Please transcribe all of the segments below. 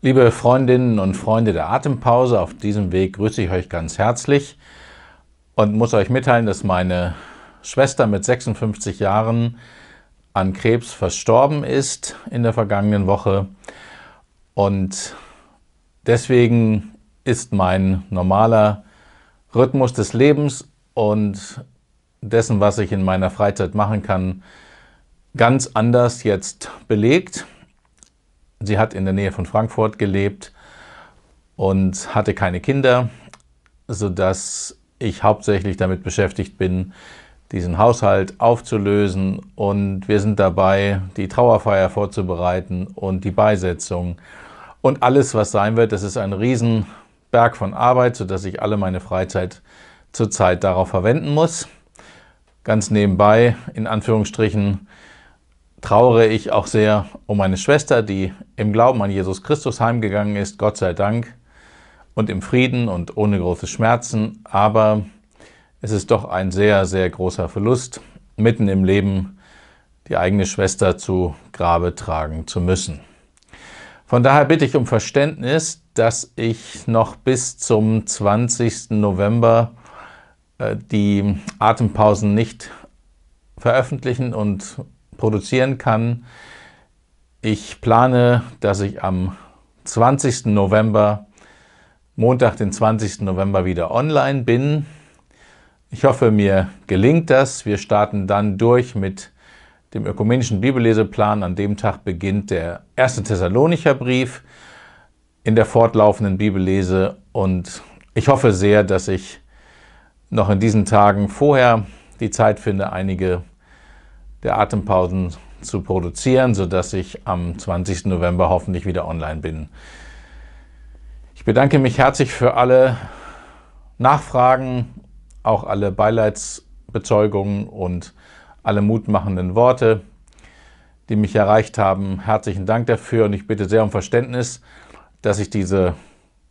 Liebe Freundinnen und Freunde der Atempause, auf diesem Weg grüße ich euch ganz herzlich und muss euch mitteilen, dass meine Schwester mit 56 Jahren an Krebs verstorben ist in der vergangenen Woche. Und deswegen ist mein normaler Rhythmus des Lebens und dessen, was ich in meiner Freizeit machen kann, ganz anders jetzt belegt. Sie hat in der Nähe von Frankfurt gelebt und hatte keine Kinder, sodass ich hauptsächlich damit beschäftigt bin, diesen Haushalt aufzulösen und wir sind dabei, die Trauerfeier vorzubereiten und die Beisetzung und alles, was sein wird. Das ist ein Riesenberg von Arbeit, sodass ich alle meine Freizeit zurzeit darauf verwenden muss. Ganz nebenbei, in Anführungsstrichen, trauere ich auch sehr um meine Schwester, die im Glauben an Jesus Christus heimgegangen ist, Gott sei Dank, und im Frieden und ohne große Schmerzen. Aber es ist doch ein sehr, sehr großer Verlust, mitten im Leben die eigene Schwester zu Grabe tragen zu müssen. Von daher bitte ich um Verständnis, dass ich noch bis zum 20. November äh, die Atempausen nicht veröffentlichen und produzieren kann. Ich plane, dass ich am 20. November, Montag, den 20. November wieder online bin. Ich hoffe, mir gelingt das. Wir starten dann durch mit dem ökumenischen Bibelleseplan. An dem Tag beginnt der erste Thessalonicher Brief in der fortlaufenden Bibellese und ich hoffe sehr, dass ich noch in diesen Tagen vorher die Zeit finde, einige der Atempausen zu produzieren, sodass ich am 20. November hoffentlich wieder online bin. Ich bedanke mich herzlich für alle Nachfragen, auch alle Beileidsbezeugungen und alle mutmachenden Worte, die mich erreicht haben. Herzlichen Dank dafür und ich bitte sehr um Verständnis, dass ich diese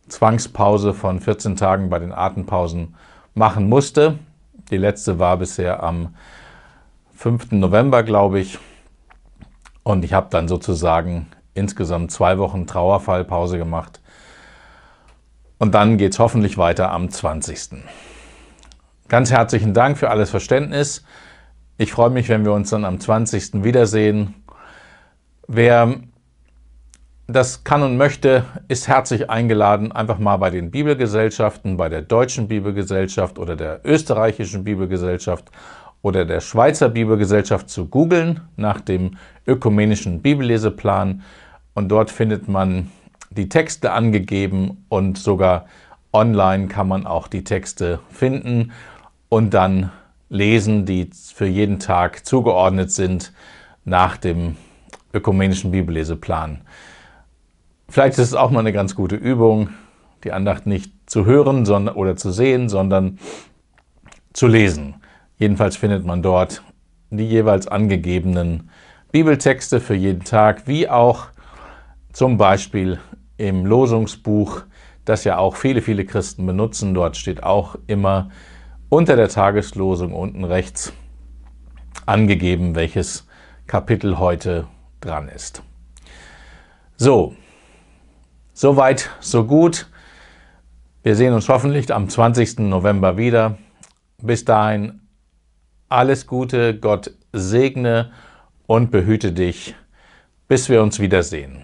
Zwangspause von 14 Tagen bei den Atempausen machen musste. Die letzte war bisher am 5. November, glaube ich. Und ich habe dann sozusagen insgesamt zwei Wochen Trauerfallpause gemacht. Und dann geht es hoffentlich weiter am 20. Ganz herzlichen Dank für alles Verständnis. Ich freue mich, wenn wir uns dann am 20. wiedersehen. Wer das kann und möchte, ist herzlich eingeladen, einfach mal bei den Bibelgesellschaften, bei der Deutschen Bibelgesellschaft oder der Österreichischen Bibelgesellschaft oder der Schweizer Bibelgesellschaft zu googeln nach dem ökumenischen Bibelleseplan und dort findet man die Texte angegeben und sogar online kann man auch die Texte finden und dann lesen, die für jeden Tag zugeordnet sind nach dem ökumenischen Bibelleseplan. Vielleicht ist es auch mal eine ganz gute Übung, die Andacht nicht zu hören sondern, oder zu sehen, sondern zu lesen. Jedenfalls findet man dort die jeweils angegebenen Bibeltexte für jeden Tag, wie auch zum Beispiel im Losungsbuch, das ja auch viele, viele Christen benutzen. Dort steht auch immer unter der Tageslosung unten rechts angegeben, welches Kapitel heute dran ist. So, soweit, so gut. Wir sehen uns hoffentlich am 20. November wieder. Bis dahin alles Gute, Gott segne und behüte dich, bis wir uns wiedersehen.